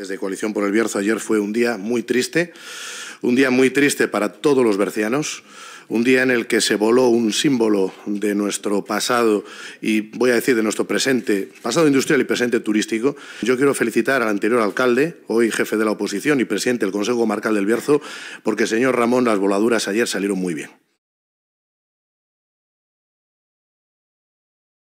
desde Coalición por el Bierzo ayer fue un día muy triste, un día muy triste para todos los bercianos, un día en el que se voló un símbolo de nuestro pasado y voy a decir de nuestro presente, pasado industrial y presente turístico. Yo quiero felicitar al anterior alcalde, hoy jefe de la oposición y presidente del Consejo Marcal del Bierzo, porque señor Ramón las voladuras ayer salieron muy bien.